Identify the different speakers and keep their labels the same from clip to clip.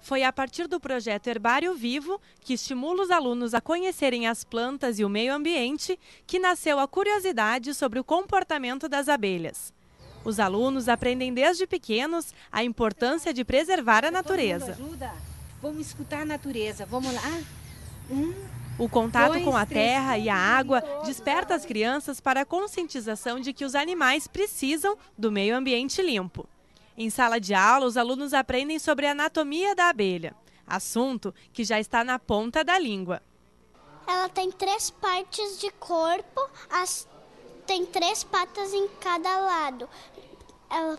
Speaker 1: foi a partir do projeto Herbário Vivo, que estimula os alunos a conhecerem as plantas e o meio ambiente, que nasceu a curiosidade sobre o comportamento das abelhas. Os alunos aprendem desde pequenos a importância de preservar a natureza.
Speaker 2: Ajuda. Vamos escutar a natureza. Vamos lá?
Speaker 1: Um, o contato dois, com a três, terra e a água desperta as crianças para a conscientização de que os animais precisam do meio ambiente limpo. Em sala de aula, os alunos aprendem sobre a anatomia da abelha, assunto que já está na ponta da língua.
Speaker 2: Ela tem três partes de corpo, as, tem três patas em cada lado. Ela,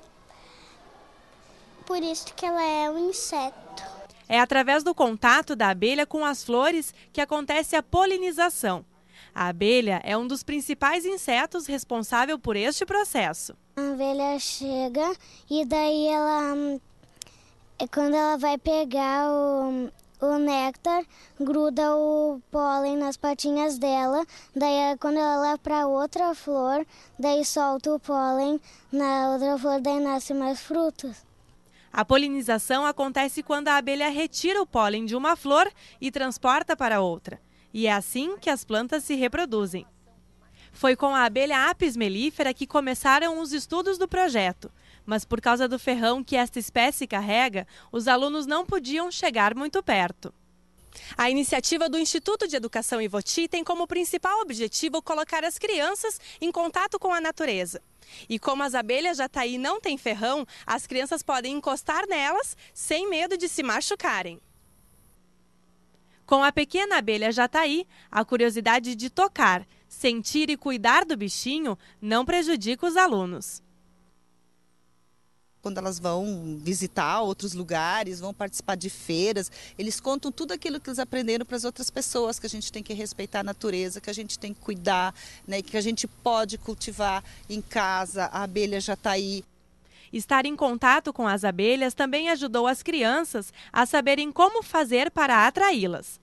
Speaker 2: por isso
Speaker 1: que ela é um inseto. É através do contato da abelha com as flores que acontece a polinização. A abelha é um dos principais insetos responsável por este processo.
Speaker 2: A abelha chega e daí ela, é quando ela vai pegar o, o néctar, gruda o pólen nas patinhas dela, daí é quando ela leva para outra flor, daí solta o pólen na outra flor, daí nasce mais frutos.
Speaker 1: A polinização acontece quando a abelha retira o pólen de uma flor e transporta para outra. E é assim que as plantas se reproduzem. Foi com a abelha apis mellifera que começaram os estudos do projeto, mas por causa do ferrão que esta espécie carrega, os alunos não podiam chegar muito perto. A iniciativa do Instituto de Educação Ivoti tem como principal objetivo colocar as crianças em contato com a natureza. E como as abelhas jataí não têm ferrão, as crianças podem encostar nelas sem medo de se machucarem. Com a pequena abelha jataí, tá a curiosidade de tocar, sentir e cuidar do bichinho não prejudica os alunos quando elas vão visitar outros lugares, vão participar de feiras, eles contam tudo aquilo que eles aprenderam para as outras pessoas, que a gente tem que respeitar a natureza, que a gente tem que cuidar, né, que a gente pode cultivar em casa, a abelha já está aí. Estar em contato com as abelhas também ajudou as crianças a saberem como fazer para atraí-las.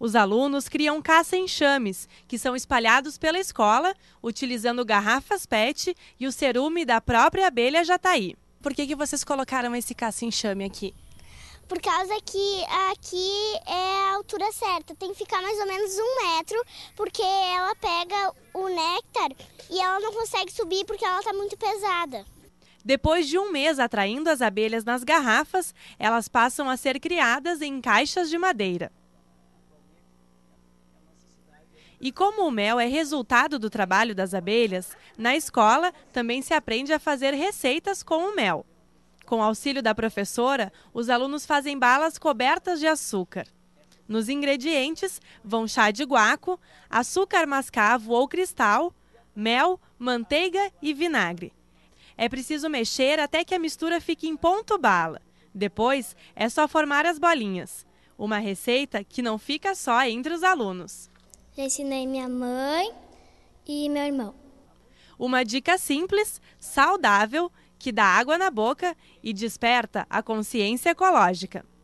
Speaker 1: Os alunos criam caça-enxames, que são espalhados pela escola, utilizando garrafas PET e o cerume da própria abelha jataí. Por que, que vocês colocaram esse caça-enxame aqui?
Speaker 2: Por causa que aqui é a altura certa, tem que ficar mais ou menos um metro, porque ela pega o néctar e ela não consegue
Speaker 1: subir porque ela está muito pesada. Depois de um mês atraindo as abelhas nas garrafas, elas passam a ser criadas em caixas de madeira. E como o mel é resultado do trabalho das abelhas, na escola também se aprende a fazer receitas com o mel. Com auxílio da professora, os alunos fazem balas cobertas de açúcar. Nos ingredientes vão chá de guaco, açúcar mascavo ou cristal, mel, manteiga e vinagre. É preciso mexer até que a mistura fique em ponto bala. Depois, é só formar as bolinhas. Uma receita que não fica só entre os alunos.
Speaker 2: Já ensinei minha mãe e meu irmão.
Speaker 1: Uma dica simples, saudável, que dá água na boca e desperta a consciência ecológica.